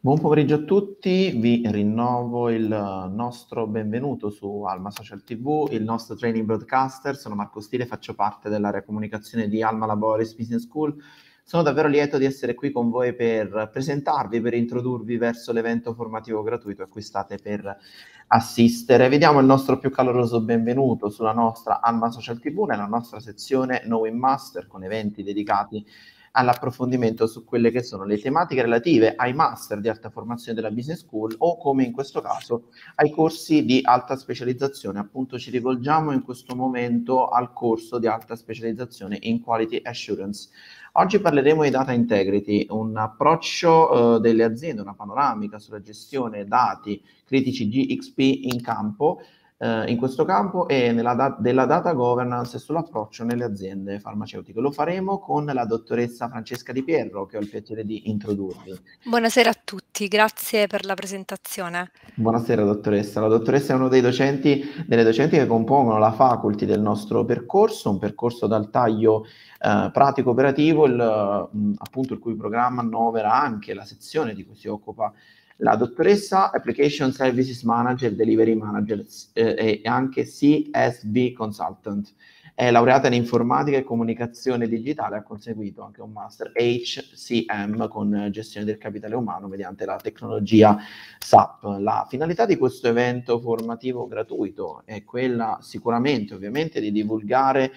Buon pomeriggio a tutti, vi rinnovo il nostro benvenuto su Alma Social TV, il nostro training broadcaster, sono Marco Stile, faccio parte dell'area comunicazione di Alma Laboris Business School. Sono davvero lieto di essere qui con voi per presentarvi, per introdurvi verso l'evento formativo gratuito a cui state per assistere. Vediamo il nostro più caloroso benvenuto sulla nostra Alma Social TV, nella nostra sezione Knowing Master con eventi dedicati a all'approfondimento su quelle che sono le tematiche relative ai master di alta formazione della business school o come in questo caso ai corsi di alta specializzazione. Appunto ci rivolgiamo in questo momento al corso di alta specializzazione in quality assurance. Oggi parleremo di data integrity, un approccio eh, delle aziende, una panoramica sulla gestione dati critici GXP in campo eh, in questo campo e da- della data governance e sull'approccio nelle aziende farmaceutiche. Lo faremo con la dottoressa Francesca Di Pierro che ho il piacere di introdurvi. Buonasera a tutti, grazie per la presentazione. Buonasera dottoressa, la dottoressa è uno dei docenti, delle docenti che compongono la faculty del nostro percorso, un percorso dal taglio eh, pratico operativo, il, mm, appunto il cui programma annovera anche la sezione di cui si occupa la dottoressa Application Services Manager, Delivery Manager eh, e anche CSB Consultant. È laureata in informatica e comunicazione digitale, ha conseguito anche un master HCM con gestione del capitale umano mediante la tecnologia SAP. La finalità di questo evento formativo gratuito è quella sicuramente ovviamente di divulgare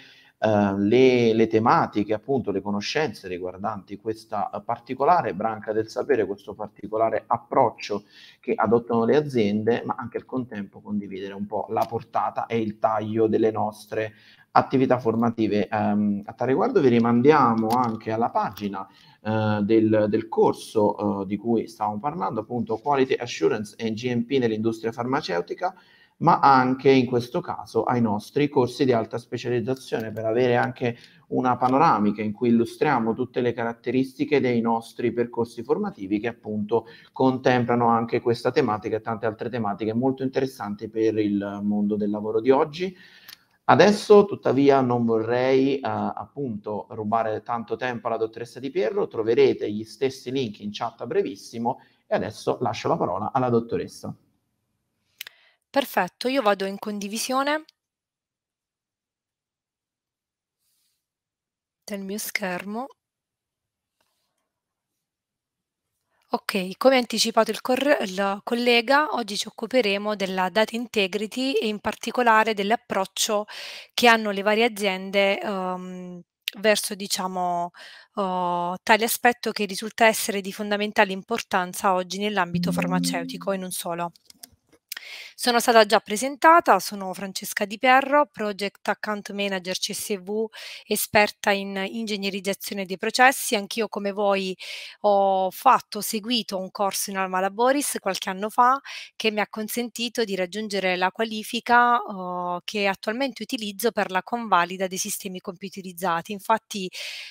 eh, le, le, tematiche, appunto le conoscenze riguardanti questa eh, particolare branca del sapere, questo particolare approccio che adottano le aziende, ma anche al contempo condividere un po' la portata e il taglio delle nostre attività formative. Um, a tal riguardo vi rimandiamo anche alla pagina uh, del, del, corso uh, di cui stavamo parlando, appunto Quality Assurance e GMP nell'industria farmaceutica, ma anche in questo caso ai nostri corsi di alta specializzazione per avere anche una panoramica in cui illustriamo tutte le caratteristiche dei nostri percorsi formativi che appunto contemplano anche questa tematica e tante altre tematiche molto interessanti per il mondo del lavoro di oggi. Adesso tuttavia non vorrei eh, appunto rubare tanto tempo alla dottoressa Di Pierro, troverete gli stessi link in chat a brevissimo e adesso lascio la parola alla dottoressa. Perfetto, io vado in condivisione del mio schermo. Ok, come anticipato il, il, collega, oggi ci occuperemo della data integrity e in particolare dell'approccio che hanno le varie aziende um, verso diciamo, uh, tale aspetto che risulta essere di fondamentale importanza oggi nell'ambito farmaceutico e non solo. Sono stata già presentata, sono Francesca Di Perro, Project Account Manager CSV, esperta in ingegnerizzazione dei processi. Anch'io come voi ho fatto, seguito un corso in Alma Laboris qualche anno fa che mi ha consentito di raggiungere la qualifica uh, che attualmente utilizzo per la convalida dei sistemi computerizzati. Infatti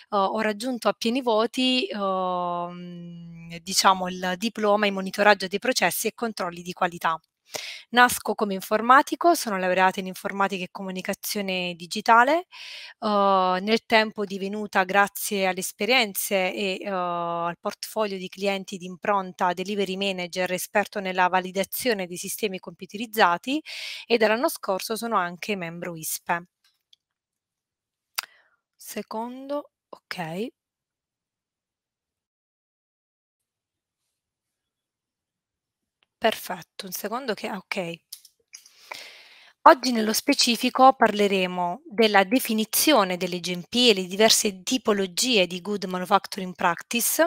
uh, ho raggiunto a pieni voti uh, diciamo il diploma in monitoraggio dei processi e controlli di qualità. Nasco come informatico, sono laureata in informatica e comunicazione digitale, uh, nel tempo divenuta grazie alle esperienze e uh, al portfolio di clienti di impronta delivery manager esperto nella validazione dei sistemi computerizzati e dall'anno scorso sono anche membro ISPE. Secondo, ok, Perfetto, un secondo che... Ah, ok. Oggi nello specifico parleremo della definizione delle GMP e le diverse tipologie di Good Manufacturing Practice,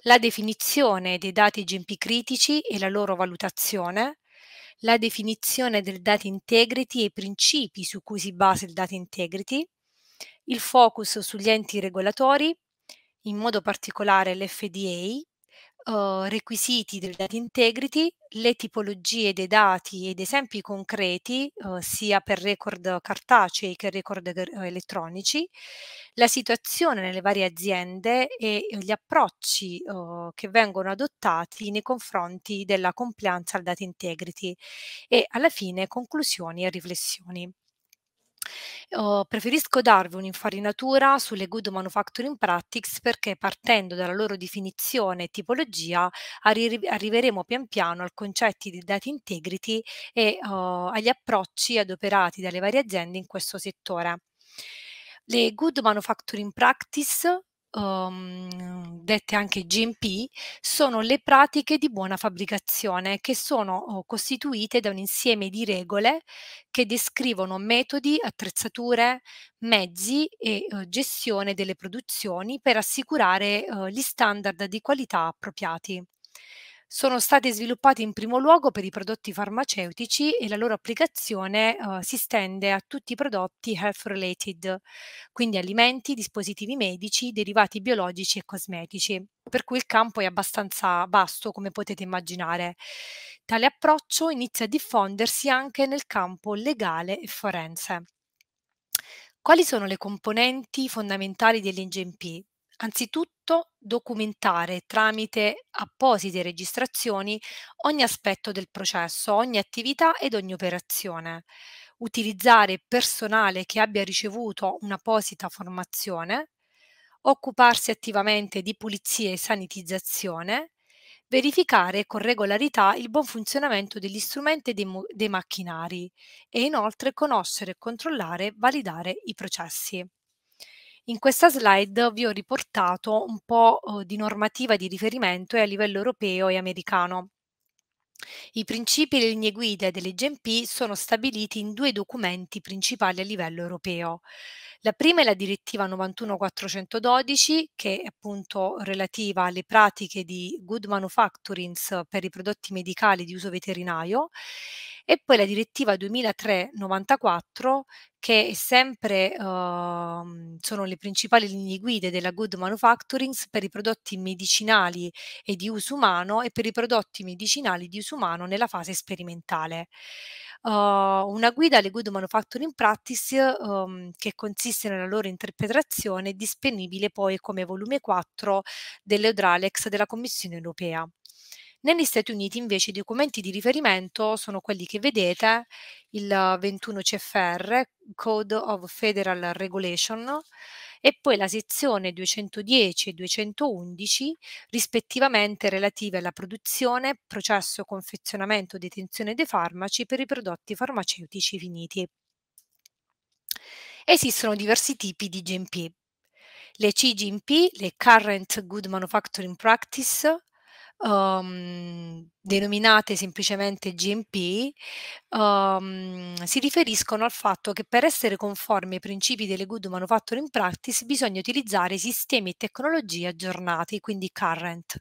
la definizione dei dati GMP critici e la loro valutazione, la definizione del data integrity e i principi su cui si basa il data integrity, il focus sugli enti regolatori, in modo particolare l'FDA, Uhm, requisiti del data integrity, le tipologie dei dati ed esempi concreti uh, sia per record cartacei che record uhm, elettronici, la situazione nelle varie aziende e gli approcci uh, che vengono adottati nei confronti della complianza al data integrity e alla fine conclusioni e riflessioni. Oh, preferisco darvi un'infarinatura sulle Good Manufacturing Practices perché partendo dalla loro definizione e tipologia arri- arriveremo pian piano al concetto di data integrity e oh, agli approcci adoperati dalle varie aziende in questo settore. Le Good Manufacturing Practice um, dette anche GMP, sono le pratiche di buona fabbricazione che sono oh, costituite da un insieme di regole che descrivono metodi, attrezzature, mezzi e uh, gestione delle produzioni per assicurare uh, gli standard di qualità appropriati sono stati sviluppati in primo luogo per i prodotti farmaceutici e la loro applicazione eh, si stende a tutti i prodotti health related, quindi alimenti, dispositivi medici, derivati biologici e cosmetici, per cui il campo è abbastanza vasto come potete immaginare. Tale approccio inizia a diffondersi anche nel campo legale e forense. Quali sono le componenti fondamentali dell'InGMP? Anzitutto soprattutto documentare tramite apposite registrazioni ogni aspetto del processo, ogni attività ed ogni operazione utilizzare personale che abbia ricevuto un'apposita formazione, occuparsi attivamente di pulizia e sanitizzazione, verificare con regolarità il buon funzionamento degli strumenti e dei, dei macchinari e inoltre conoscere, controllare e validare i processi. In questa slide vi ho riportato un po' oh, di normativa di riferimento a livello europeo e americano. I principi e le linee guida delle GMP sono stabiliti in due documenti principali a livello europeo. La prima è la direttiva 91412 che è appunto relativa alle pratiche di good manufacturings per i prodotti medicali di uso veterinario e poi la direttiva 2003-94 che è sempre uh, sono le principali linee guida della Good Manufacturing per i prodotti medicinali e di uso umano e per i prodotti medicinali di uso umano nella fase sperimentale. Uh, una guida alle Good Manufacturing Practice um, che consiste nella loro interpretazione è disponibile poi come volume 4 dell'Eudralex della Commissione europea. Negli Stati Uniti invece i documenti di riferimento sono quelli che vedete, il 21 CFR, Code of Federal Regulation, e poi la sezione 210 e 211 rispettivamente relative alla produzione, processo, confezionamento detenzione dei farmaci per i prodotti farmaceutici finiti. Esistono diversi tipi di GMP. Le CGMP, le Current Good Manufacturing Practice, um, denominate semplicemente GMP, um, ehm, si riferiscono al fatto che per essere conformi ai principi delle Good Manufacturing Practice bisogna utilizzare sistemi e tecnologie aggiornati, quindi current.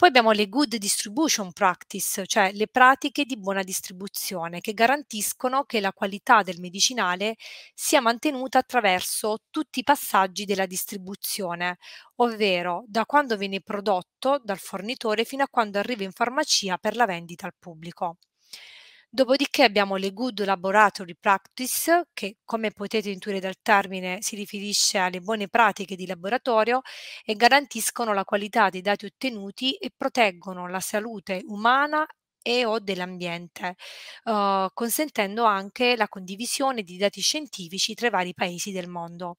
Poi abbiamo le good distribution practice, cioè le pratiche di buona distribuzione che garantiscono che la qualità del medicinale sia mantenuta attraverso tutti i passaggi della distribuzione, ovvero da quando viene prodotto dal fornitore fino a quando arriva in farmacia per la vendita al pubblico. Dopodiché abbiamo le Good Laboratory Practice, che come potete intuire dal termine si riferisce alle buone pratiche di laboratorio e garantiscono la qualità dei dati ottenuti e proteggono la salute umana e o dell'ambiente, uh, consentendo anche la condivisione di dati scientifici tra i vari paesi del mondo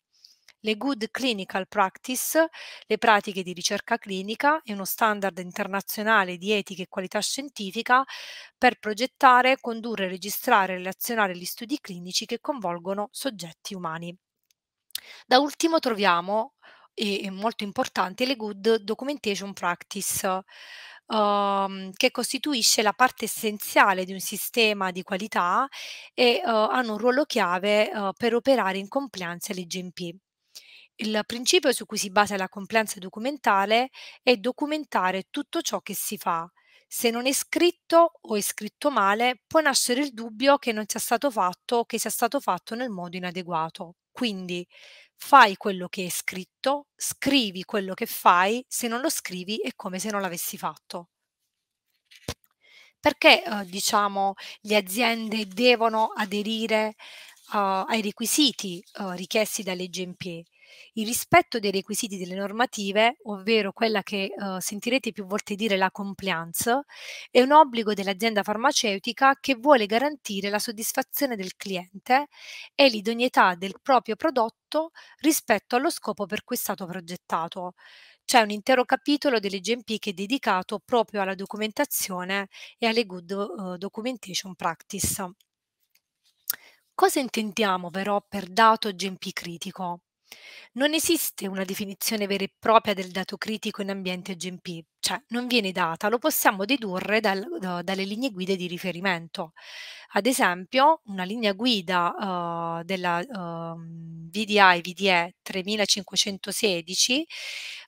le good clinical practice, le pratiche di ricerca clinica e uno standard internazionale di etica e qualità scientifica per progettare, condurre, registrare e relazionare gli studi clinici che coinvolgono soggetti umani. Da ultimo troviamo e molto importanti le Good Documentation Practice, ehm, che costituisce la parte essenziale di un sistema di qualità e eh, hanno un ruolo chiave eh, per operare in compliance alle GMP. Il principio su cui si basa la compliance documentale è documentare tutto ciò che si fa. Se non è scritto o è scritto male, può nascere il dubbio che non sia stato fatto o che sia stato fatto nel modo inadeguato. Quindi fai quello che è scritto, scrivi quello che fai, se non lo scrivi è come se non l'avessi fatto perché eh, diciamo le aziende devono aderire eh, ai requisiti eh, richiesti dalle GMP? il rispetto dei requisiti delle normative, ovvero quella che eh, sentirete più volte dire la compliance, è un obbligo dell'azienda farmaceutica che vuole garantire la soddisfazione del cliente e l'idoneità del proprio prodotto rispetto allo scopo per cui è stato progettato. C'è un intero capitolo delle GMP che è dedicato proprio alla documentazione e alle Good uh, Documentation Practice. Cosa intendiamo però per dato GMP critico? Non esiste una definizione vera e propria del dato critico in ambiente GMP, cioè non viene data, lo possiamo dedurre dal, da, dalle linee guida di riferimento. Ad esempio, una linea guida uh, della uh, VDI VDE 3516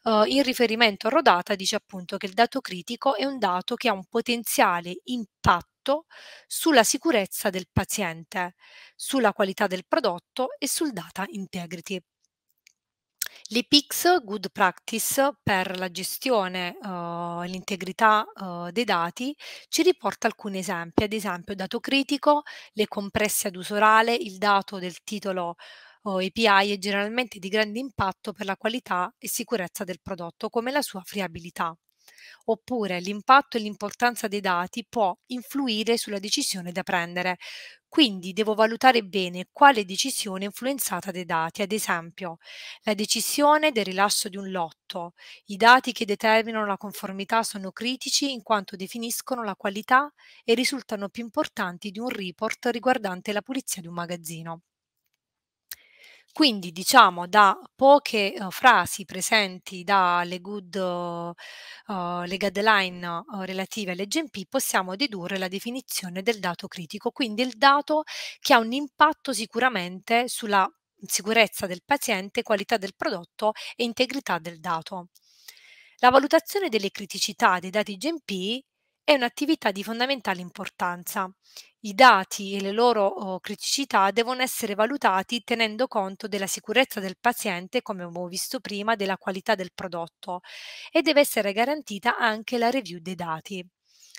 uh, in riferimento a Rodata dice appunto che il dato critico è un dato che ha un potenziale impatto sulla sicurezza del paziente, sulla qualità del prodotto e sul data integrity. L'EPICS, Good Practice per la gestione e uh, l'integrità uh, dei dati, ci riporta alcuni esempi, ad esempio dato critico, le compresse ad uso orale, il dato del titolo o uhm, API è generalmente di grande impatto per la qualità e sicurezza del prodotto, come la sua friabilità oppure l'impatto e l'importanza dei dati può influire sulla decisione da prendere. Quindi devo valutare bene quale decisione è influenzata dai dati, ad esempio la decisione del rilascio di un lotto. I dati che determinano la conformità sono critici in quanto definiscono la qualità e risultano più importanti di un report riguardante la pulizia di un magazzino. Quindi diciamo da poche uh, frasi presenti dalle good, uh, le guideline uh, relative GMP possiamo dedurre la definizione del dato critico, quindi il dato che ha un impatto sicuramente sulla sicurezza del paziente, qualità del prodotto e integrità del dato. La valutazione delle criticità dei dati GMP è un'attività di fondamentale importanza. I dati e le loro oh, criticità devono essere valutati tenendo conto della sicurezza del paziente, come abbiamo visto prima, della qualità del prodotto e deve essere garantita anche la review dei dati.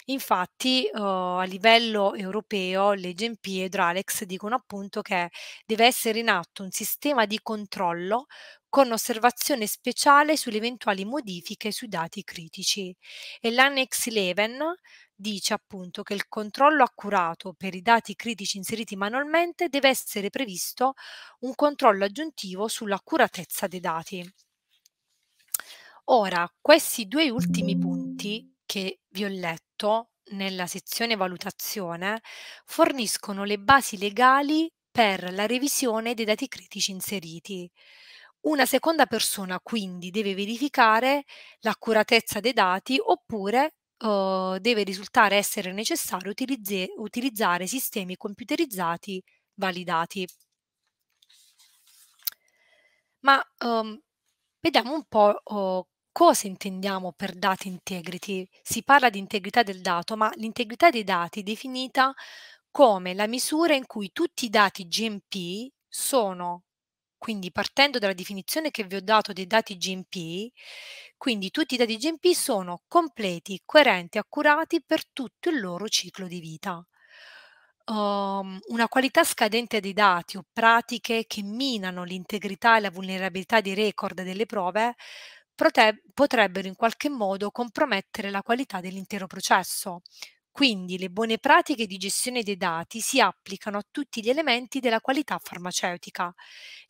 Infatti eh, a livello europeo le GMP e Dralex dicono appunto che deve essere in atto un sistema di controllo con osservazione speciale sulle eventuali modifiche sui dati critici. E l'Annex 11 dice appunto che il controllo accurato per i dati critici inseriti manualmente deve essere previsto un controllo aggiuntivo sull'accuratezza dei dati. Ora, questi due ultimi punti che vi ho letto nella sezione valutazione forniscono le basi legali per la revisione dei dati critici inseriti. Una seconda persona quindi deve verificare l'accuratezza dei dati oppure eh, deve risultare essere necessario utilizzare sistemi computerizzati validati. Ma ehm, vediamo un po' oh, cosa intendiamo per data integrity. Si parla di integrità del dato, ma l'integrità dei dati è definita come la misura in cui tutti i dati GMP sono quindi partendo dalla definizione che vi ho dato dei dati GMP, quindi tutti i dati GMP sono completi, coerenti, accurati per tutto il loro ciclo di vita. Um, una qualità scadente dei dati o pratiche che minano l'integrità e la vulnerabilità dei record delle prove potrebbero in qualche modo compromettere la qualità dell'intero processo. Quindi le buone pratiche di gestione dei dati si applicano a tutti gli elementi della qualità farmaceutica.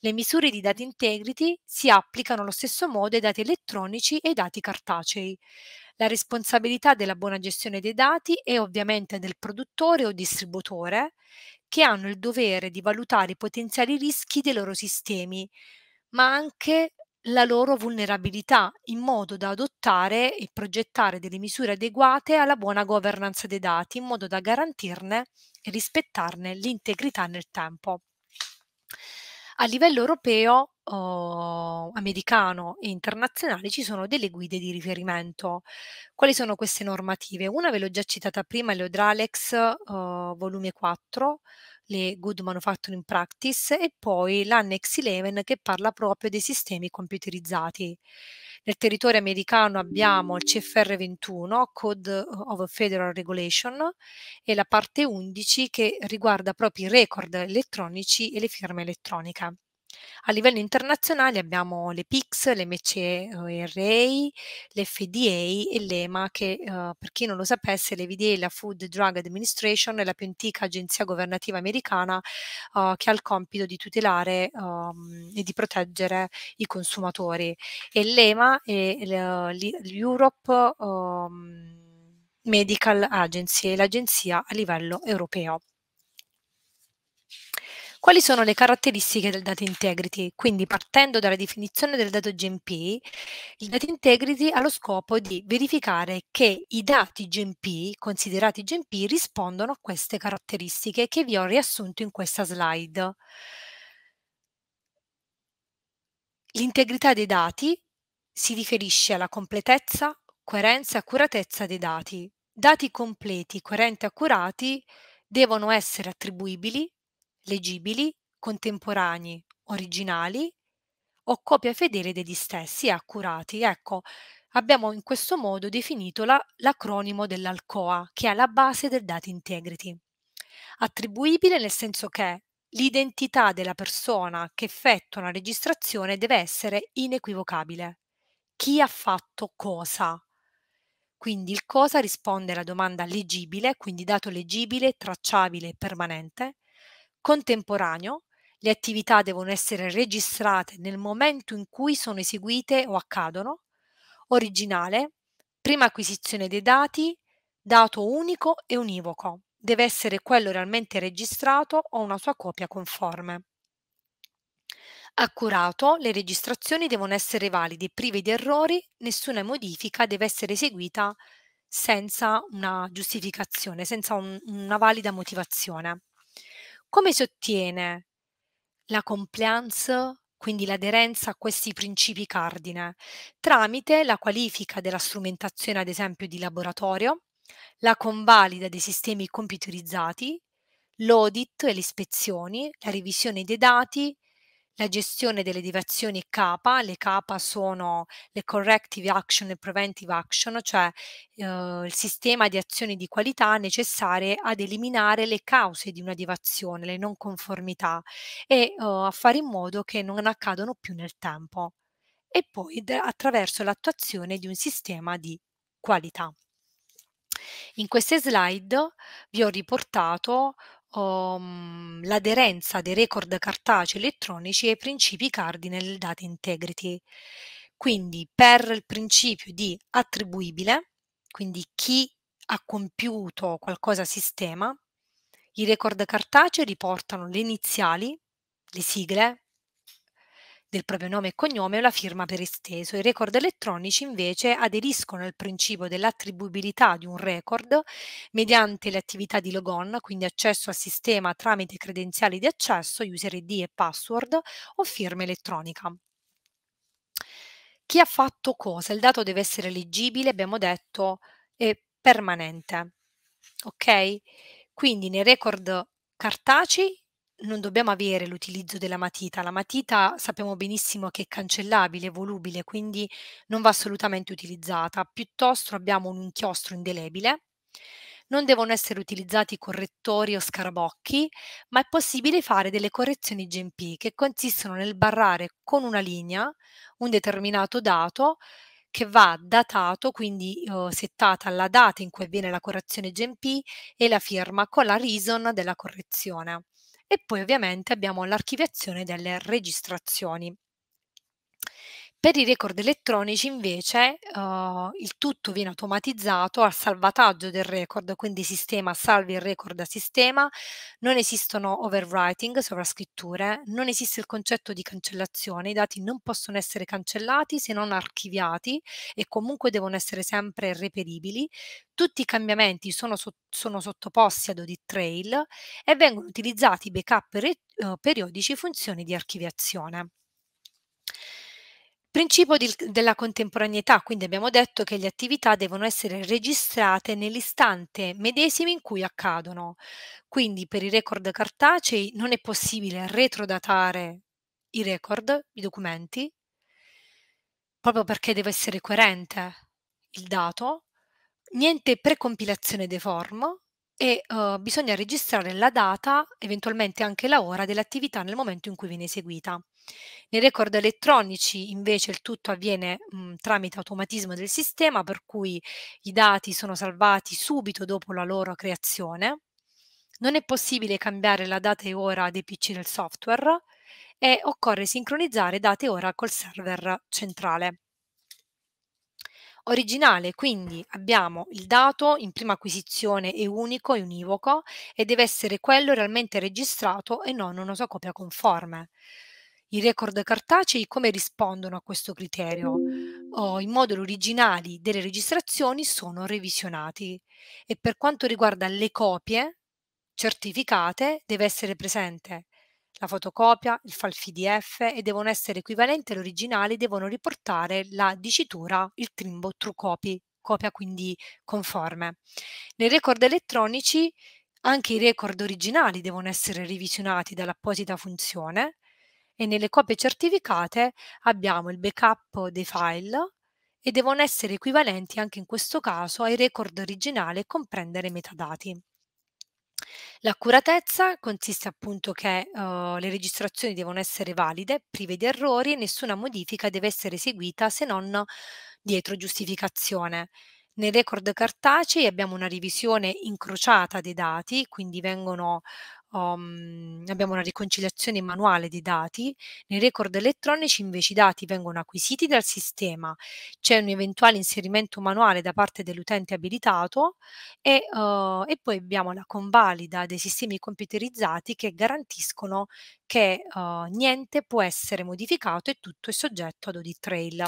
Le misure di data integrity si applicano allo stesso modo ai dati elettronici e ai dati cartacei. La responsabilità della buona gestione dei dati è ovviamente del produttore o distributore, che hanno il dovere di valutare i potenziali rischi dei loro sistemi, ma anche la loro vulnerabilità in modo da adottare e progettare delle misure adeguate alla buona governance dei dati in modo da garantirne e rispettarne l'integrità nel tempo. A livello europeo, oh, americano e internazionale ci sono delle guide di riferimento. Quali sono queste normative? Una ve l'ho già citata prima, l'Odralex oh, volume 4, le Good Manufacturing Practice e poi l'Annex 11 che parla proprio dei sistemi computerizzati. Nel territorio americano abbiamo il CFR 21, Code of Federal Regulation, e la parte 11 che riguarda proprio i record elettronici e le firme elettronica. A livello internazionale abbiamo le PICS, le MCRA, eh, le FDA e l'EMA che eh, per chi non lo sapesse l'FDA, la Food Drug Administration, è la più antica agenzia governativa americana eh, che ha il compito di tutelare um, e di proteggere i consumatori e l'EMA è l'Europe um, Medical Agency, l'agenzia a livello europeo. Quali sono le caratteristiche del data integrity? Quindi partendo dalla definizione del dato GMP, il data integrity ha lo scopo di verificare che i dati GMP, considerati GMP, rispondono a queste caratteristiche che vi ho riassunto in questa slide. L'integrità dei dati si riferisce alla completezza, coerenza e accuratezza dei dati. Dati completi, coerenti e accurati devono essere attribuibili leggibili, contemporanei, originali o copia fedele degli stessi e accurati. Ecco, abbiamo in questo modo definito la, l'acronimo dell'ALCOA, che è la base del Data Integrity. Attribuibile nel senso che l'identità della persona che effettua una registrazione deve essere inequivocabile. Chi ha fatto cosa? Quindi il cosa risponde alla domanda leggibile, quindi dato leggibile, tracciabile e permanente, Contemporaneo, le attività devono essere registrate nel momento in cui sono eseguite o accadono. Originale, prima acquisizione dei dati, dato unico e univoco. Deve essere quello realmente registrato o una sua copia conforme. Accurato, le registrazioni devono essere valide, prive di errori, nessuna modifica deve essere eseguita senza una giustificazione, senza un, una valida motivazione. Come si ottiene la compliance, quindi l'aderenza a questi principi cardine? Tramite la qualifica della strumentazione, ad esempio, di laboratorio, la convalida dei sistemi computerizzati, l'audit e le ispezioni, la revisione dei dati, la gestione delle deviazioni K, le K sono le corrective action e preventive action, cioè eh, il sistema di azioni di qualità necessarie ad eliminare le cause di una deviazione, le non conformità e eh, a fare in modo che non accadano più nel tempo e poi attraverso l'attuazione di un sistema di qualità. In queste slide vi ho riportato Mhmm, l'aderenza dei record cartacei elettronici ai principi cardine del data integrity. Quindi per il principio di attribuibile, quindi chi ha compiuto qualcosa a sistema, i record cartacei riportano le iniziali, le sigle, del proprio nome e cognome o la firma per esteso. I record elettronici invece aderiscono al principio dell'attribuibilità di un record mediante le attività di logon, quindi accesso al sistema tramite credenziali di accesso, user ID e password o firma elettronica chi ha fatto cosa. Il dato deve essere leggibile, abbiamo detto, e permanente. Ok? Quindi nei record cartacei non dobbiamo avere l'utilizzo della matita. La matita sappiamo benissimo che è cancellabile, volubile, quindi non va assolutamente utilizzata. Piuttosto abbiamo un inchiostro indelebile. Non devono essere utilizzati correttori o scarabocchi, ma è possibile fare delle correzioni GMP che consistono nel barrare con una linea un determinato dato che va datato, quindi eh, settata la data in cui avviene la correzione GMP e la firma con la reason della correzione e poi ovviamente abbiamo l'archiviazione delle registrazioni. Per i record elettronici invece uh, il tutto viene automatizzato al salvataggio del record, quindi sistema salvi il record a sistema, non esistono overwriting, sovrascritture, non esiste il concetto di cancellazione, i dati non possono essere cancellati se non archiviati e comunque devono essere sempre reperibili, tutti i cambiamenti sono, so- sono, sottoposti ad audit trail e vengono utilizzati backup re- eh, periodici funzioni di archiviazione. Principio di, della contemporaneità, quindi abbiamo detto che le attività devono essere registrate nell'istante medesimo in cui accadono. Quindi per i record cartacei non è possibile retrodatare i record, i documenti, proprio perché deve essere coerente il dato, niente precompilazione dei form e uh, bisogna registrare la data, eventualmente anche la ora dell'attività nel momento in cui viene eseguita. Nei record elettronici invece il tutto avviene mh, mhmm, tramite automatismo del sistema, per cui i dati sono salvati subito dopo la loro creazione. Non è possibile cambiare la data e ora dei PC del software e occorre sincronizzare date e ora col server centrale originale, quindi abbiamo il dato in prima acquisizione è unico e univoco e deve essere quello realmente registrato e non una sua copia conforme i record cartacei come rispondono a questo criterio. Oh, I moduli originali delle registrazioni sono revisionati e per quanto riguarda le copie certificate deve essere presente la fotocopia, il file PDF e devono essere equivalenti all'originale, devono riportare la dicitura, il trimbo true copy, copia quindi conforme. Nei record elettronici anche i record originali devono essere revisionati dall'apposita funzione e nelle copie certificate abbiamo il backup dei file e devono essere equivalenti anche in questo caso ai record originali e comprendere i metadati. L'accuratezza consiste appunto che uh, le registrazioni devono essere valide, prive di errori e nessuna modifica deve essere eseguita se non dietro giustificazione. Nei record cartacei abbiamo una revisione incrociata dei dati, quindi vengono um, abbiamo una riconciliazione manuale dei dati, nei record elettronici invece i dati vengono acquisiti dal sistema, c'è un eventuale inserimento manuale da parte dell'utente abilitato e, uh, e, poi abbiamo la convalida dei sistemi computerizzati che garantiscono che uh, niente può essere modificato e tutto è soggetto ad audit trail.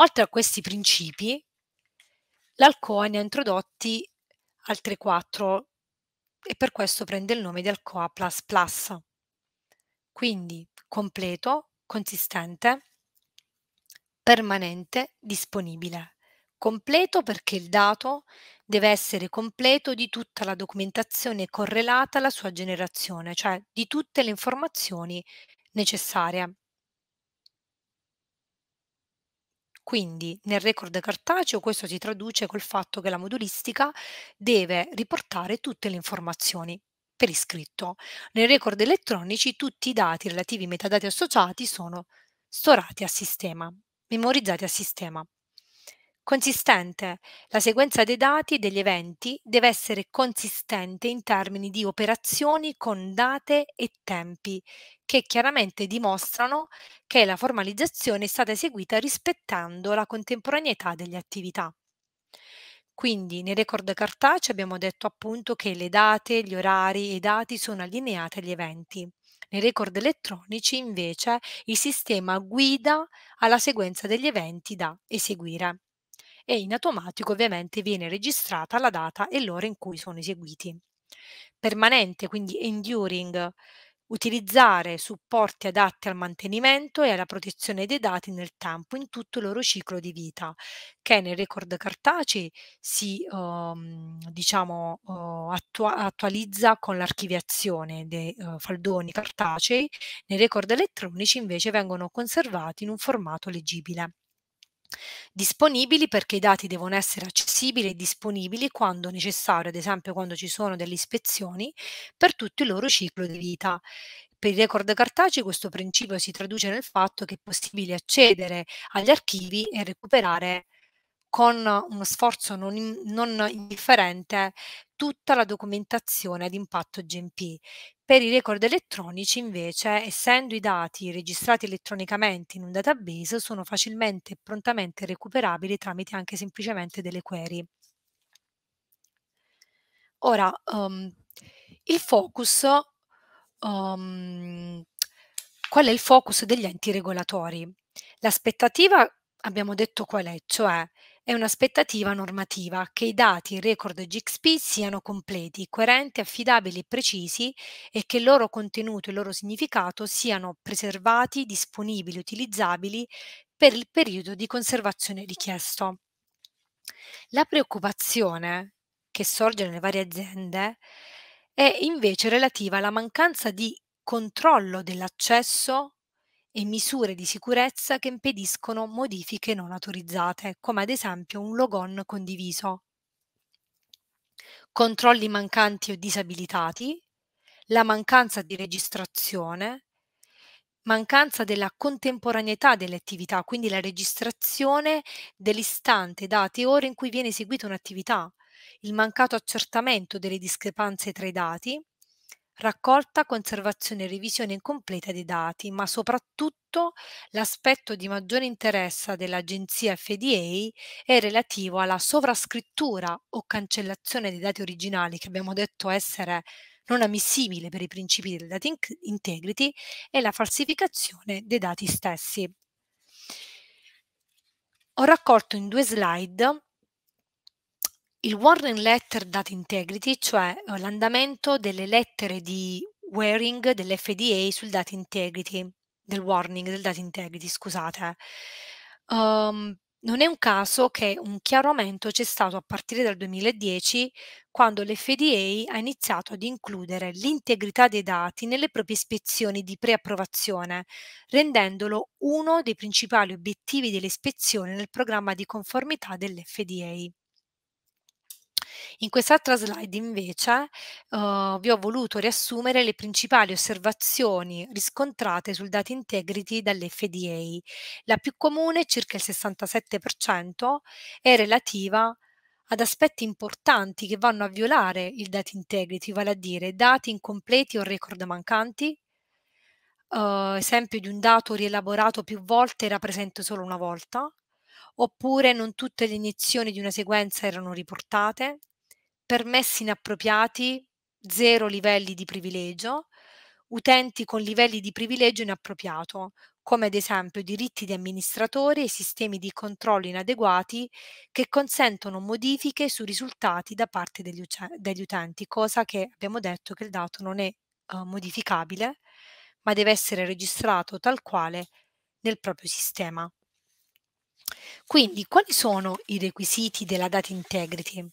Oltre a questi principi, l'Alcoa ne ha introdotti altri quattro e per questo prende il nome di Alcoa Plus Plus. Quindi completo, consistente, permanente, disponibile. Completo perché il dato deve essere completo di tutta la documentazione correlata alla sua generazione, cioè di tutte le informazioni necessarie. Quindi nel record cartaceo questo si traduce col fatto che la modulistica deve riportare tutte le informazioni per iscritto. Nei record elettronici tutti i dati relativi ai metadati associati sono storati a sistema, memorizzati a sistema. Consistente. La sequenza dei dati e degli eventi deve essere consistente in termini di operazioni con date e tempi, che chiaramente dimostrano che la formalizzazione è stata eseguita rispettando la contemporaneità delle attività. Quindi nei record cartacei abbiamo detto appunto che le date, gli orari e i dati sono allineati agli eventi. Nei record elettronici invece il sistema guida alla sequenza degli eventi da eseguire e in automatico ovviamente viene registrata la data e l'ora in cui sono eseguiti. Permanente, quindi enduring, utilizzare supporti adatti al mantenimento e alla protezione dei dati nel tempo in tutto il loro ciclo di vita, che nei record cartacei si um, diciamo, uh, attua- attualizza con l'archiviazione dei uh, faldoni cartacei, nei record elettronici invece vengono conservati in un formato leggibile disponibili perché i dati devono essere accessibili e disponibili quando necessario, ad esempio quando ci sono delle ispezioni, per tutto il loro ciclo di vita. Per i record cartacei questo principio si traduce nel fatto che è possibile accedere agli archivi e recuperare con uno sforzo non, in, non indifferente tutta la documentazione ad impatto GMP. Per i record elettronici, invece, essendo i dati registrati elettronicamente in un database, sono facilmente e prontamente recuperabili tramite anche semplicemente delle query. Ora, um, il focus, um, qual è il focus degli enti regolatori? L'aspettativa, abbiamo detto qual è, cioè è un'aspettativa normativa che i dati record GXP siano completi, coerenti, affidabili e precisi e che il loro contenuto e il loro significato siano preservati, disponibili, utilizzabili per il periodo di conservazione richiesto. La preoccupazione che sorge nelle varie aziende è invece relativa alla mancanza di controllo dell'accesso e misure di sicurezza che impediscono modifiche non autorizzate, come ad esempio un logon condiviso. Controlli mancanti o disabilitati, la mancanza di registrazione, mancanza della contemporaneità delle attività, quindi la registrazione dell'istante, date e ore in cui viene eseguita un'attività, il mancato accertamento delle discrepanze tra i dati, raccolta, conservazione e revisione incompleta dei dati, ma soprattutto l'aspetto di maggiore interesse dell'agenzia FDA è relativo alla sovrascrittura o cancellazione dei dati originali che abbiamo detto essere non ammissibile per i principi del data integrity e la falsificazione dei dati stessi. Ho raccolto in due slide il warning Letter Data Integrity, cioè eh, l'andamento delle lettere di Waring dell'FDA sul data integrity, del warning del data integrity, scusate. Um, non è un caso che un chiaro aumento c'è stato a partire dal 2010, quando l'FDA ha iniziato ad includere l'integrità dei dati nelle proprie ispezioni di preapprovazione, rendendolo uno dei principali obiettivi dell'ispezione nel programma di conformità dell'FDA. In quest'altra slide invece uh, vi ho voluto riassumere le principali osservazioni riscontrate sul data integrity dall'FDA. La più comune, circa il 67%, è relativa ad aspetti importanti che vanno a violare il data integrity, vale a dire dati incompleti o record mancanti, Uh, esempio di un dato rielaborato più volte era presente solo una volta, oppure non tutte le iniezioni di una sequenza erano riportate, permessi inappropriati, zero livelli di privilegio, utenti con livelli di privilegio inappropriato, come ad esempio diritti di amministratori e sistemi di controllo inadeguati che consentono modifiche sui risultati da parte degli, degli utenti, cosa che abbiamo detto che il dato non è uh, modificabile, ma deve essere registrato tal quale nel proprio sistema. Quindi, quali sono i requisiti della data integrity?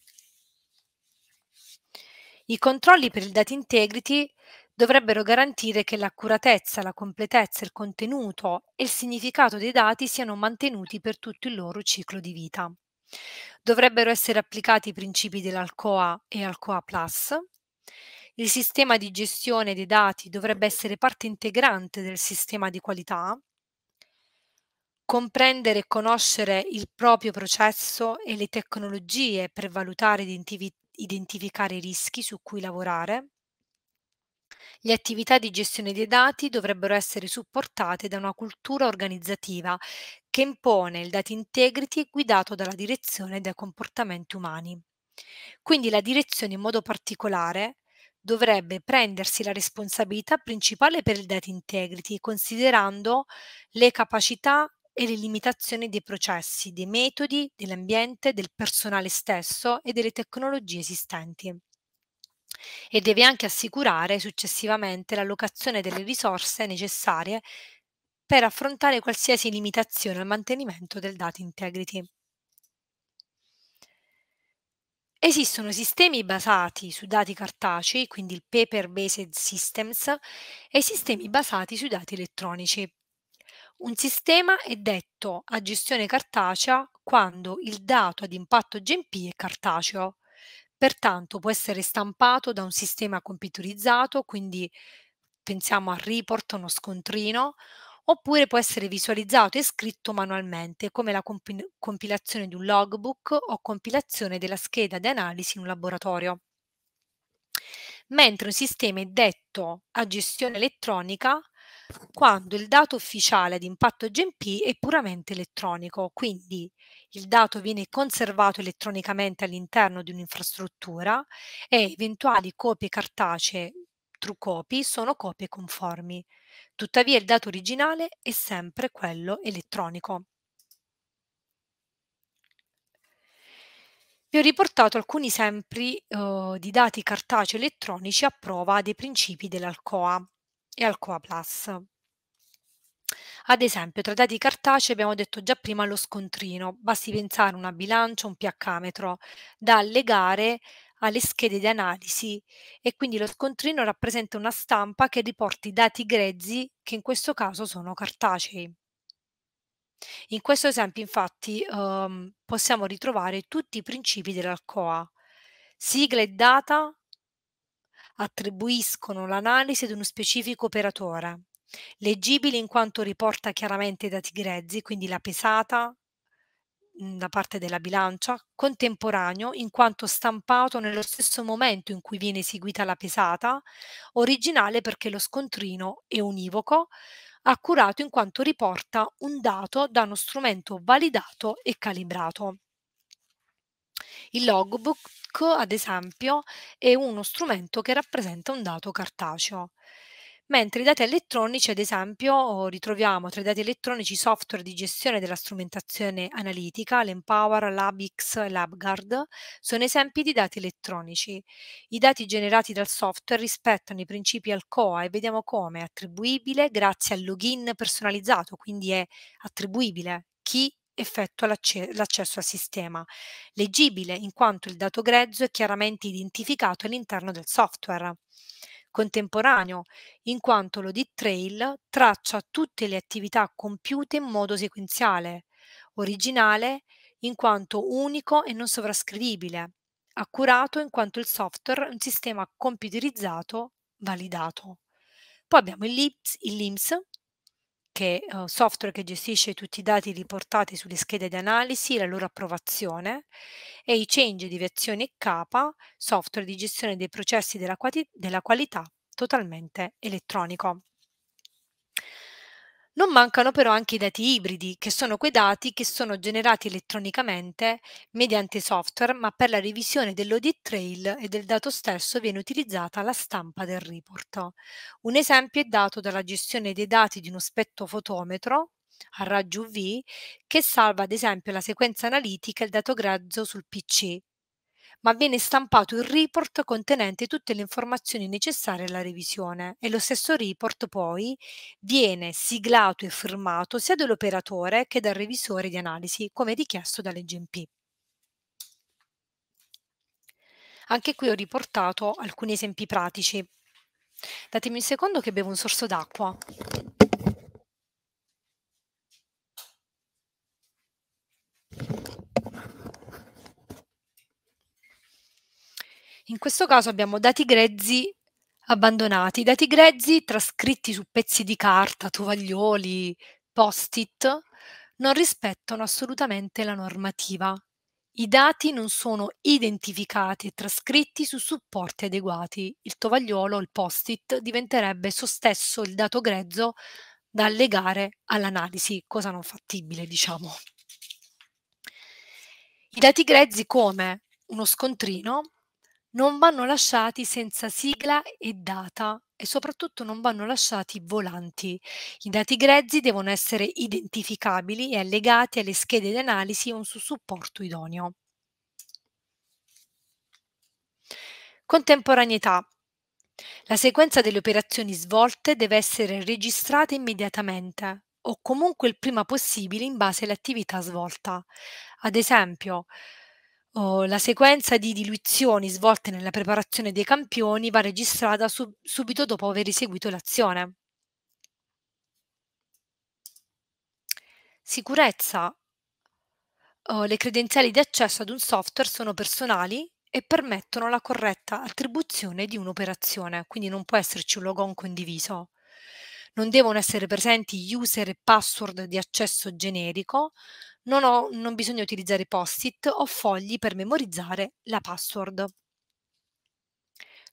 I controlli per il data integrity dovrebbero garantire che l'accuratezza, la completezza, il contenuto e il significato dei dati siano mantenuti per tutto il loro ciclo di vita. Dovrebbero essere applicati i principi dell'Alcoa e Alcoa Plus. Il sistema di gestione dei dati dovrebbe essere parte integrante del sistema di qualità. Comprendere e conoscere il proprio processo e le tecnologie per valutare identificare i rischi su cui lavorare. Le attività di gestione dei dati dovrebbero essere supportate da una cultura organizzativa che impone il data integrity guidato dalla direzione dai comportamenti umani. Quindi la direzione in modo particolare dovrebbe prendersi la responsabilità principale per il data integrity, considerando le capacità e le limitazioni dei processi, dei metodi, dell'ambiente, del personale stesso e delle tecnologie esistenti e deve anche assicurare successivamente l'allocazione delle risorse necessarie per affrontare qualsiasi limitazione al mantenimento del data integrity. Esistono sistemi basati su dati cartacei, quindi il paper-based systems, e sistemi basati sui dati elettronici, un sistema è detto a gestione cartacea quando il dato ad impatto GMP è cartaceo. Pertanto può essere stampato da un sistema computerizzato, quindi pensiamo al report, uno scontrino, oppure può essere visualizzato e scritto manualmente, come la comp- compilazione di un logbook o compilazione della scheda di analisi in un laboratorio. Mentre un sistema è detto a gestione elettronica quando il dato ufficiale di impatto GMP è puramente elettronico, quindi il dato viene conservato elettronicamente all'interno di un'infrastruttura e eventuali copie cartacee true copy sono copie conformi. Tuttavia il dato originale è sempre quello elettronico. Vi ho riportato alcuni esempi eh, di dati cartacei elettronici a prova dei principi dell'Alcoa e Alcoa Plus. Ad esempio, tra dati cartacei abbiamo detto già prima lo scontrino, basti pensare a una bilancia, un pH metro da legare alle schede di analisi e quindi lo scontrino rappresenta una stampa che riporta i dati grezzi che in questo caso sono cartacei. In questo esempio infatti ehm, possiamo ritrovare tutti i principi dell'Alcoa, sigla e data attribuiscono l'analisi ad uno specifico operatore, leggibile in quanto riporta chiaramente i dati grezzi, quindi la pesata da mm, parte della bilancia, contemporaneo in quanto stampato nello stesso momento in cui viene eseguita la pesata, originale perché lo scontrino è univoco, accurato in quanto riporta un dato da uno strumento validato e calibrato. Il logbook, ad esempio, è uno strumento che rappresenta un dato cartaceo. Mentre i dati elettronici, ad esempio, ritroviamo tra i dati elettronici software di gestione della strumentazione analitica, l'Empower, l'Abix e l'Abguard, sono esempi di dati elettronici. I dati generati dal software rispettano i principi Alcoa e vediamo come è attribuibile grazie al login personalizzato, quindi è attribuibile chi effettua l'acce- l'accesso al sistema, leggibile in quanto il dato grezzo è chiaramente identificato all'interno del software contemporaneo, in quanto l'audit trail traccia tutte le attività compiute in modo sequenziale, originale in quanto unico e non sovrascrivibile, accurato in quanto il software è un sistema computerizzato validato. Poi abbiamo il LIMS che uh, software che gestisce tutti i dati riportati sulle schede di analisi, la loro approvazione e i change di versione capa, software di gestione dei processi della, della qualità totalmente elettronico. Non mancano però anche i dati ibridi, che sono quei dati che sono generati elettronicamente mediante software, ma per la revisione dell'audit trail e del dato stesso viene utilizzata la stampa del report. Un esempio è dato dalla gestione dei dati di uno spettofotometro a raggio UV che salva ad esempio la sequenza analitica e il dato grezzo sul PC ma viene stampato il report contenente tutte le informazioni necessarie alla revisione e lo stesso report poi viene siglato e firmato sia dall'operatore che dal revisore di analisi, come richiesto dalle GMP. Anche qui ho riportato alcuni esempi pratici. Datemi un secondo che bevo un sorso d'acqua. In questo caso abbiamo dati grezzi abbandonati, dati grezzi trascritti su pezzi di carta, tovaglioli, post-it, non rispettano assolutamente la normativa. I dati non sono identificati e trascritti su supporti adeguati. Il tovagliolo, il post-it, diventerebbe esso stesso il dato grezzo da allegare all'analisi, cosa non fattibile, diciamo. I dati grezzi come uno scontrino non vanno lasciati senza sigla e data e soprattutto non vanno lasciati volanti. I dati grezzi devono essere identificabili e allegati alle schede di analisi o su supporto idoneo. Contemporaneità. La sequenza delle operazioni svolte deve essere registrata immediatamente o comunque il prima possibile in base all'attività svolta. Ad esempio, oh, la sequenza di diluizioni svolte nella preparazione dei campioni va registrata sub- subito dopo aver eseguito l'azione. Sicurezza. Oh, le credenziali di accesso ad un software sono personali e permettono la corretta attribuzione di un'operazione, quindi non può esserci un logon condiviso non devono essere presenti user e password di accesso generico, non, ho, non bisogna utilizzare post-it o fogli per memorizzare la password.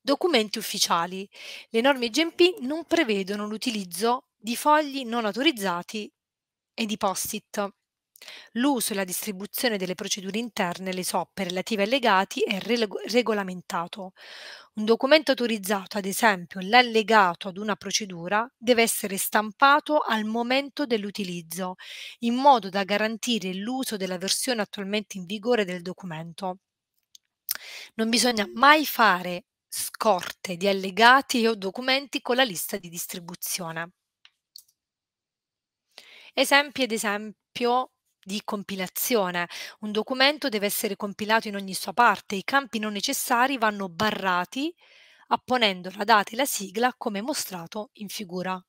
Documenti ufficiali. Le norme GMP non prevedono l'utilizzo di fogli non autorizzati e di post-it. L'uso e la distribuzione delle procedure interne le SOP relative ai legati è regolamentato. Un documento autorizzato, ad esempio l'allegato ad una procedura, deve essere stampato al momento dell'utilizzo, in modo da garantire l'uso della versione attualmente in vigore del documento. Non bisogna mai fare scorte di allegati o documenti con la lista di distribuzione. Esempi ed esempio di compilazione. Un documento deve essere compilato in ogni sua parte, i campi non necessari vanno barrati apponendo la data e la sigla come mostrato in figura.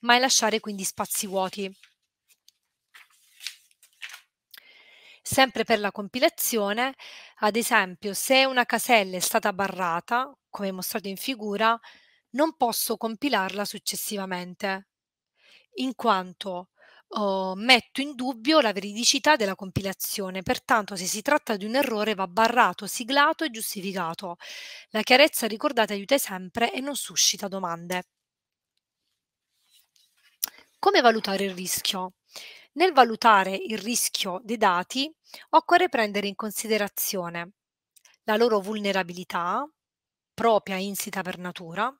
Mai lasciare quindi spazi vuoti. Sempre per la compilazione, ad esempio, se una casella è stata barrata, come mostrato in figura, non posso compilarla successivamente, in quanto oh, metto in dubbio la veridicità della compilazione, pertanto se si tratta di un errore va barrato, siglato e giustificato. La chiarezza ricordata aiuta sempre e non suscita domande. Come valutare il rischio? Nel valutare il rischio dei dati occorre prendere in considerazione la loro vulnerabilità, propria insita per natura,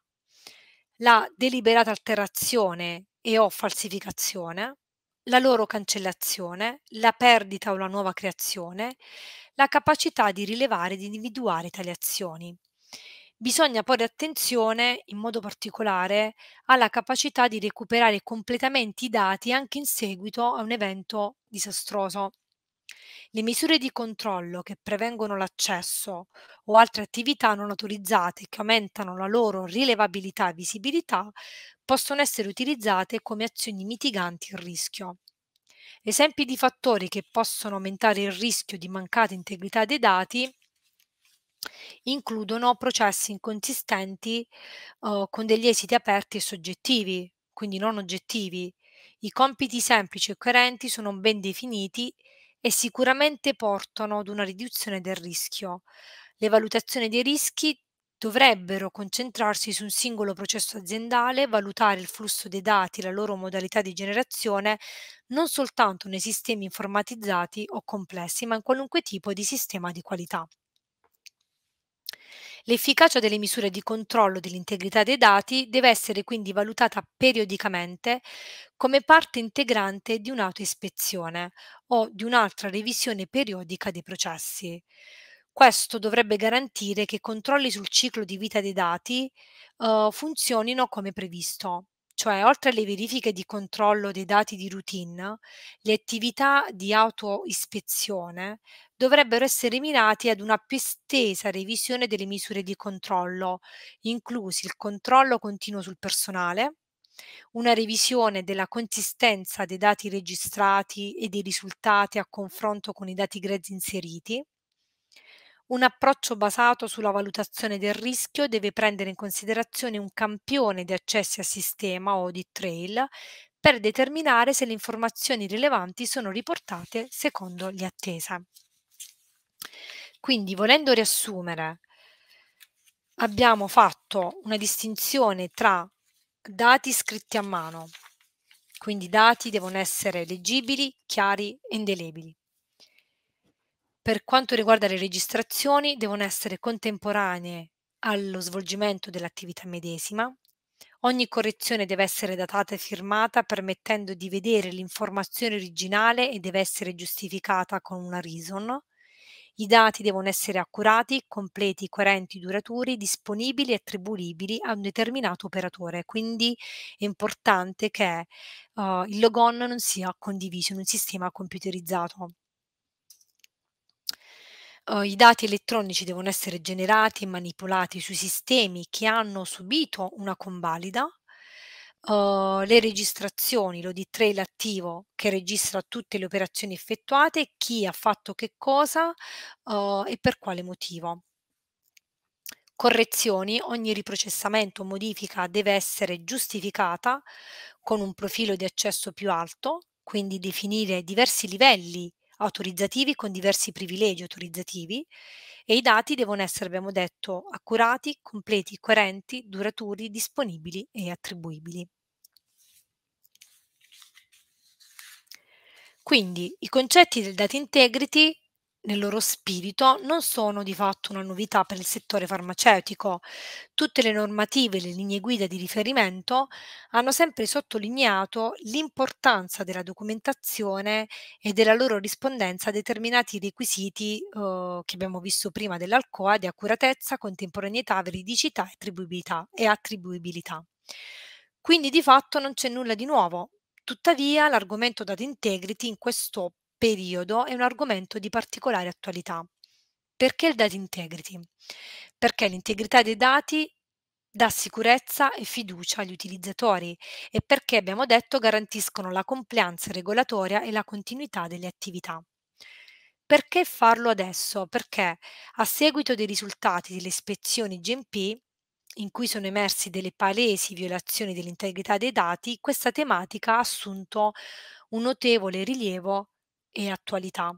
la deliberata alterazione e o falsificazione, la loro cancellazione, la perdita o la nuova creazione, la capacità di rilevare e di individuare tali azioni. Bisogna porre attenzione in modo particolare alla capacità di recuperare completamente i dati anche in seguito a un evento disastroso. Le misure di controllo che prevengono l'accesso o altre attività non autorizzate che aumentano la loro rilevabilità e visibilità possono essere utilizzate come azioni mitiganti il rischio. Esempi di fattori che possono aumentare il rischio di mancata integrità dei dati includono processi inconsistenti uh, con degli esiti aperti e soggettivi, quindi non oggettivi. I compiti semplici e coerenti sono ben definiti e sicuramente portano ad una riduzione del rischio. Le valutazioni dei rischi dovrebbero concentrarsi su un singolo processo aziendale, valutare il flusso dei dati, la loro modalità di generazione, non soltanto nei sistemi informatizzati o complessi, ma in qualunque tipo di sistema di qualità. L'efficacia delle misure di controllo dell'integrità dei dati deve essere quindi valutata periodicamente come parte integrante di un'autoispezione o di un'altra revisione periodica dei processi. Questo dovrebbe garantire che i controlli sul ciclo di vita dei dati eh, funzionino come previsto cioè oltre alle verifiche di controllo dei dati di routine, le attività di autoispezione dovrebbero essere mirati ad una più estesa revisione delle misure di controllo, inclusi il controllo continuo sul personale, una revisione della consistenza dei dati registrati e dei risultati a confronto con i dati grezzi inseriti, un approccio basato sulla valutazione del rischio deve prendere in considerazione un campione di accessi a sistema o di trail per determinare se le informazioni rilevanti sono riportate secondo le attese. Quindi, volendo riassumere, abbiamo fatto una distinzione tra dati scritti a mano, quindi i dati devono essere leggibili, chiari e indelebili. Per quanto riguarda le registrazioni, devono essere contemporanee allo svolgimento dell'attività medesima. Ogni correzione deve essere datata e firmata permettendo di vedere l'informazione originale e deve essere giustificata con una reason. I dati devono essere accurati, completi, coerenti, duraturi, disponibili e attribuibili a un determinato operatore. Quindi è importante che uh, il logon non sia condiviso in un sistema computerizzato eh, i dati elettronici devono essere generati e manipolati sui sistemi che hanno subito una convalida, Uh, le registrazioni, l'Audit Trail attivo che registra tutte le operazioni effettuate, chi ha fatto che cosa uh, e per quale motivo. Correzioni, ogni riprocessamento o modifica deve essere giustificata con un profilo di accesso più alto, quindi definire diversi livelli autorizzativi con diversi privilegi autorizzativi e i dati devono essere, abbiamo detto, accurati, completi, coerenti, duraturi, disponibili e attribuibili. Quindi i concetti del data integrity nel loro spirito non sono di fatto una novità per il settore farmaceutico. Tutte le normative e le linee guida di riferimento hanno sempre sottolineato l'importanza della documentazione e della loro rispondenza a determinati requisiti eh, che abbiamo visto prima dell'alcoa di accuratezza, contemporaneità, veridicità e attribuibilità. E attribuibilità. Quindi di fatto non c'è nulla di nuovo, Tuttavia l'argomento data integrity in questo periodo è un argomento di particolare attualità. Perché il data integrity? Perché l'integrità dei dati dà sicurezza e fiducia agli utilizzatori e perché, abbiamo detto, garantiscono la compliance regolatoria e la continuità delle attività. Perché farlo adesso? Perché a seguito dei risultati delle ispezioni GMP, in cui sono emersi delle palesi violazioni dell'integrità dei dati, questa tematica ha assunto un notevole rilievo e attualità.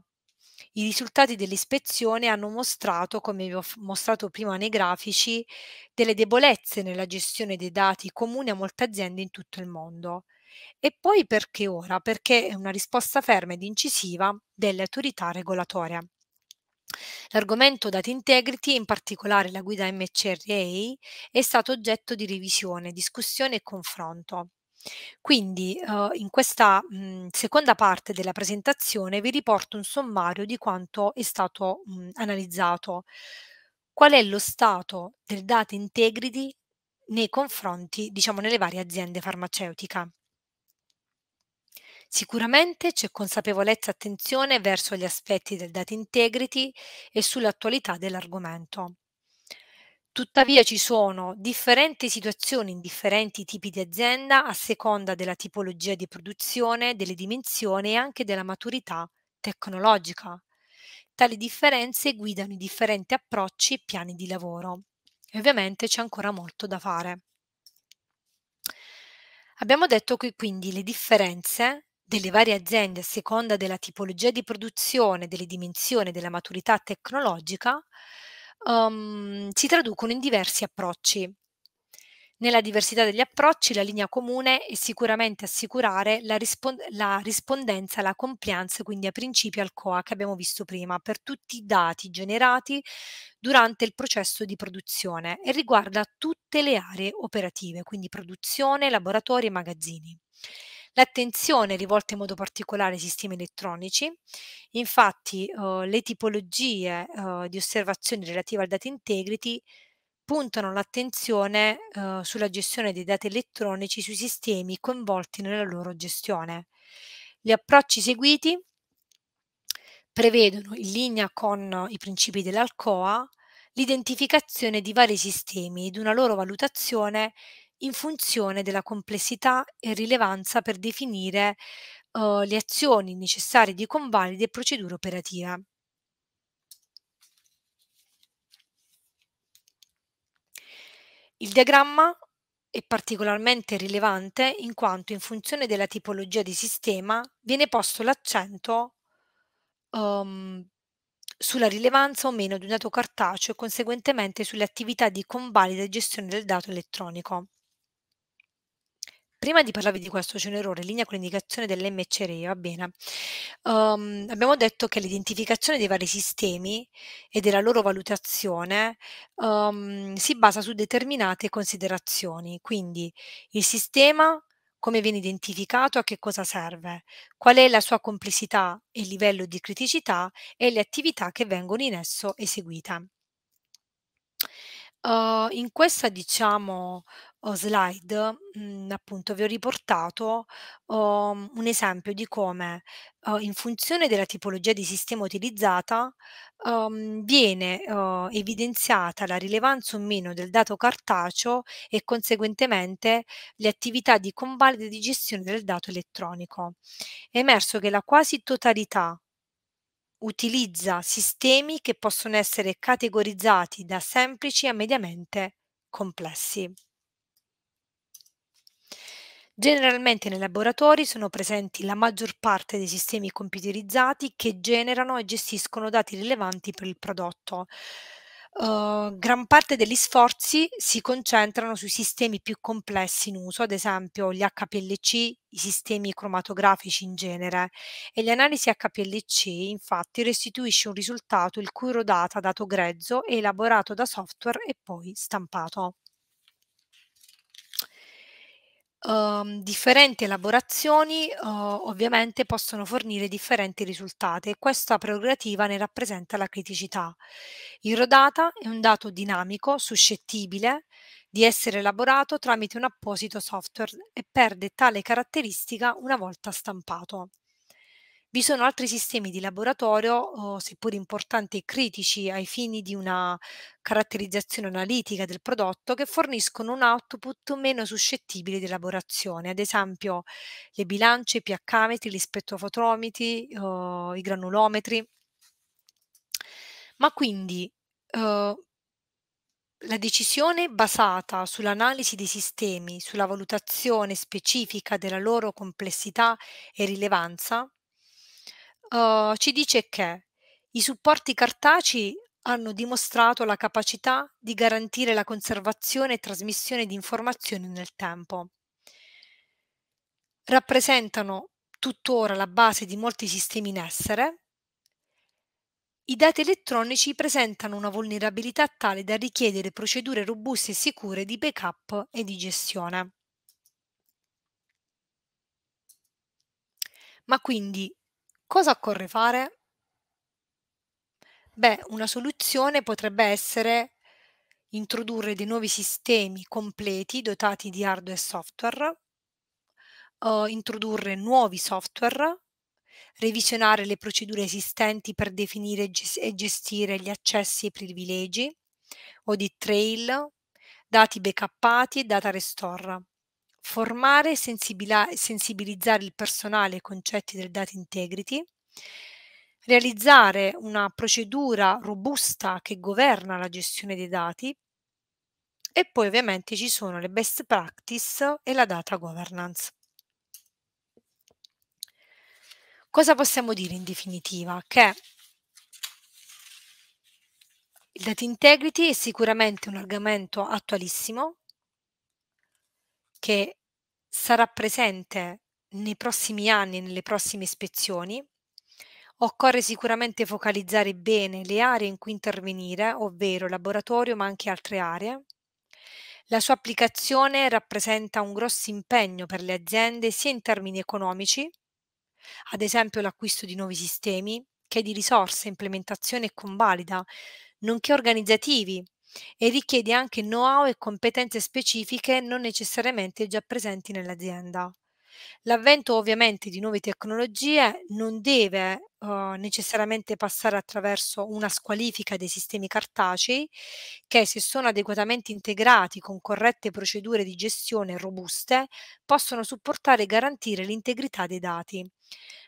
I risultati dell'ispezione hanno mostrato, come vi ho mostrato prima nei grafici, delle debolezze nella gestione dei dati comuni a molte aziende in tutto il mondo. E poi perché ora? Perché è una risposta ferma ed incisiva delle autorità regolatorie. L'argomento data integrity, in particolare la guida MCRA, è stato oggetto di revisione, discussione e confronto. Quindi eh, in questa mh, mhmm, seconda parte della presentazione vi riporto un sommario di quanto è stato mh, mhmm, analizzato. Qual è lo stato del data integrity nei confronti, diciamo, nelle varie aziende farmaceutiche? Sicuramente c'è consapevolezza e attenzione verso gli aspetti del data integrity e sull'attualità dell'argomento. Tuttavia ci sono differenti situazioni in differenti tipi di azienda a seconda della tipologia di produzione, delle dimensioni e anche della maturità tecnologica. Tali differenze guidano i differenti approcci e piani di lavoro. E ovviamente c'è ancora molto da fare. Abbiamo detto che quindi le differenze delle varie aziende a seconda della tipologia di produzione, delle dimensioni, e della maturità tecnologica um, si traducono in diversi approcci. Nella diversità degli approcci la linea comune è sicuramente assicurare la, rispond la rispondenza alla compliance, quindi a principi al COA che abbiamo visto prima, per tutti i dati generati durante il processo di produzione e riguarda tutte le aree operative, quindi produzione, laboratori e magazzini. L'attenzione è rivolta in modo particolare ai sistemi elettronici, infatti eh, le tipologie eh, di osservazioni relative al data integrity puntano l'attenzione eh, sulla gestione dei dati elettronici sui sistemi coinvolti nella loro gestione. Gli approcci seguiti prevedono, in linea con i principi dell'ALCOA, l'identificazione di vari sistemi ed una loro valutazione in funzione della complessità e rilevanza per definire eh, le azioni necessarie di convalide e procedure operative. Il diagramma è particolarmente rilevante in quanto in funzione della tipologia di sistema viene posto l'accento um, sulla rilevanza o meno di un dato cartaceo e conseguentemente sulle attività di convalida e gestione del dato elettronico prima di parlarvi di questo c'è un errore in linea con l'indicazione dell'MCRE, va bene, um, abbiamo detto che l'identificazione dei vari sistemi e della loro valutazione um, si basa su determinate considerazioni, quindi il sistema come viene identificato, a che cosa serve, qual è la sua complessità e livello di criticità e le attività che vengono in esso eseguite. Uh, in questa diciamo, slide, mh, mhmm, appunto, vi ho riportato um, un esempio di come, uh, in funzione della tipologia di sistema utilizzata, um, viene uh, evidenziata la rilevanza o meno del dato cartaceo e conseguentemente le attività di convalide di gestione del dato elettronico. È emerso che la quasi totalità utilizza sistemi che possono essere categorizzati da semplici a mediamente complessi. Generalmente nei laboratori sono presenti la maggior parte dei sistemi computerizzati che generano e gestiscono dati rilevanti per il prodotto. Uh, gran parte degli sforzi si concentrano sui sistemi più complessi in uso, ad esempio gli HPLC, i sistemi cromatografici in genere. E l'analisi HPLC infatti restituisce un risultato il cui rodata dato grezzo è elaborato da software e poi stampato. Um, differenti elaborazioni uh, ovviamente possono fornire differenti risultati e questa prerogativa ne rappresenta la criticità. Il rodata è un dato dinamico, suscettibile di essere elaborato tramite un apposito software e perde tale caratteristica una volta stampato. Vi sono altri sistemi di laboratorio, oh, seppur importanti e critici ai fini di una caratterizzazione analitica del prodotto, che forniscono un output meno suscettibile di elaborazione, ad esempio le bilance, i pH-metri, gli spettrofotometri, oh, i granulometri. Ma quindi eh, la decisione basata sull'analisi dei sistemi, sulla valutazione specifica della loro complessità e rilevanza, uh, ci dice che i supporti cartacei hanno dimostrato la capacità di garantire la conservazione e trasmissione di informazioni nel tempo. Rappresentano tuttora la base di molti sistemi in essere. I dati elettronici presentano una vulnerabilità tale da richiedere procedure robuste e sicure di backup e di gestione. Ma quindi Cosa occorre fare? Beh, una soluzione potrebbe essere introdurre dei nuovi sistemi completi dotati di hardware e software, eh, introdurre nuovi software, revisionare le procedure esistenti per definire e gestire gli accessi e privilegi, audit trail, dati backuppati e data restore formare e sensibilizzare il personale ai concetti del data integrity, realizzare una procedura robusta che governa la gestione dei dati e poi ovviamente ci sono le best practice e la data governance. Cosa possiamo dire in definitiva? Che il data integrity è sicuramente un argomento attualissimo che sarà presente nei prossimi anni, nelle prossime ispezioni. Occorre sicuramente focalizzare bene le aree in cui intervenire, ovvero laboratorio ma anche altre aree. La sua applicazione rappresenta un grosso impegno per le aziende sia in termini economici, ad esempio l'acquisto di nuovi sistemi, che di risorse, implementazione e convalida, nonché organizzativi, e richiede anche know-how e competenze specifiche non necessariamente già presenti nell'azienda. L'avvento ovviamente di nuove tecnologie non deve uh, necessariamente passare attraverso una squalifica dei sistemi cartacei che, se sono adeguatamente integrati con corrette procedure di gestione robuste, possono supportare e garantire l'integrità dei dati.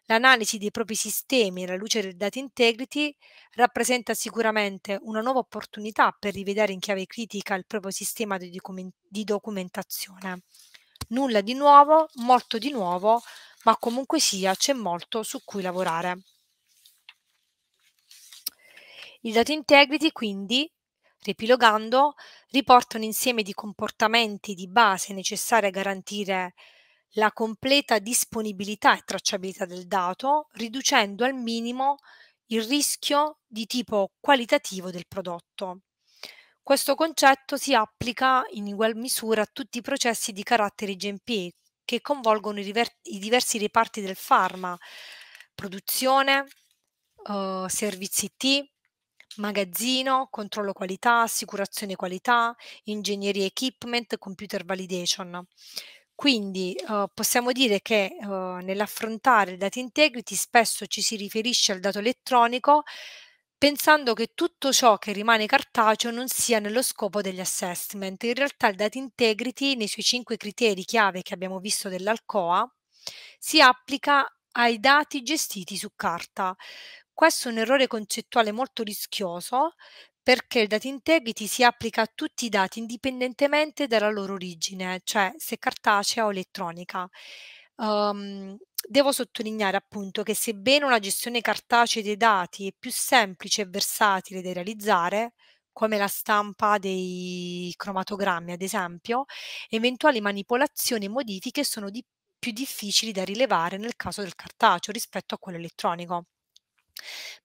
L'analisi dei propri sistemi alla luce del data integrity rappresenta sicuramente una nuova opportunità per rivedere in chiave critica il proprio sistema di, documentazione. Nulla di nuovo, molto di nuovo, ma comunque sia c'è molto su cui lavorare. Il data integrity quindi riepilogando, riporta un insieme di comportamenti di base necessari a garantire la completa disponibilità e tracciabilità del dato, riducendo al minimo il rischio di tipo qualitativo del prodotto. Questo concetto si applica in ugual misura a tutti i processi di carattere GMP che coinvolgono i, river- i diversi reparti del pharma, produzione, eh, servizi IT, magazzino, controllo qualità, assicurazione qualità, ingegneria equipment, computer validation. Quindi eh, possiamo dire che eh, nell'affrontare il data integrity spesso ci si riferisce al dato elettronico pensando che tutto ciò che rimane cartaceo non sia nello scopo degli assessment. In realtà il data integrity nei suoi cinque criteri chiave che abbiamo visto dell'Alcoa si applica ai dati gestiti su carta. Questo è un errore concettuale molto rischioso perché il data integrity si applica a tutti i dati indipendentemente dalla loro origine, cioè se cartacea o elettronica. Um, devo sottolineare appunto che sebbene una gestione cartacea dei dati è più semplice e versatile da realizzare, come la stampa dei cromatogrammi ad esempio, eventuali manipolazioni e modifiche sono di più difficili da rilevare nel caso del cartaceo rispetto a quello elettronico.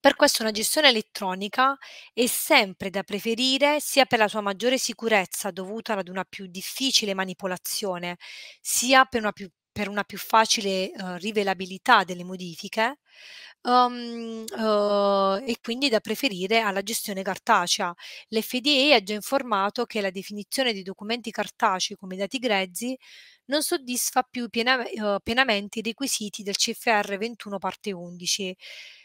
Per questo una gestione elettronica è sempre da preferire sia per la sua maggiore sicurezza dovuta ad una più difficile manipolazione, sia per una più, per una più facile uh, rivelabilità delle modifiche um, uh, e quindi da preferire alla gestione cartacea. L'FDA ha già informato che la definizione di documenti cartacei come dati grezzi non soddisfa più piena, uh, pienamente i requisiti del CFR 21 parte 11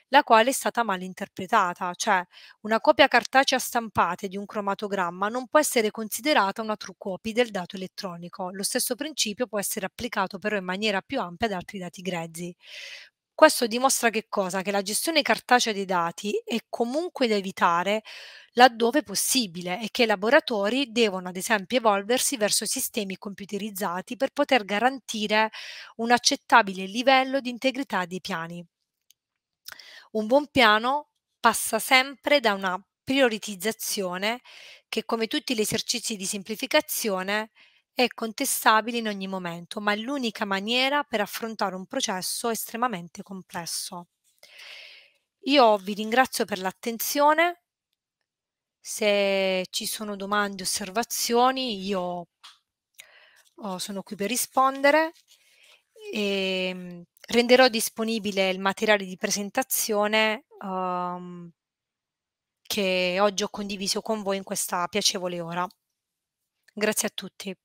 la quale è stata malinterpretata, cioè una copia cartacea stampata di un cromatogramma non può essere considerata una true copy del dato elettronico. Lo stesso principio può essere applicato però in maniera più ampia ad altri dati grezzi. Questo dimostra che cosa? Che la gestione cartacea dei dati è comunque da evitare laddove possibile e che i laboratori devono ad esempio evolversi verso sistemi computerizzati per poter garantire un accettabile livello di integrità dei piani. Un buon piano passa sempre da una prioritizzazione che, come tutti gli esercizi di semplificazione, è contestabile in ogni momento, ma è l'unica maniera per affrontare un processo estremamente complesso. Io vi ringrazio per l'attenzione. Se ci sono domande, osservazioni, io oh, sono qui per rispondere. E ehm, renderò disponibile il materiale di presentazione um, che oggi ho condiviso con voi in questa piacevole ora. Grazie a tutti.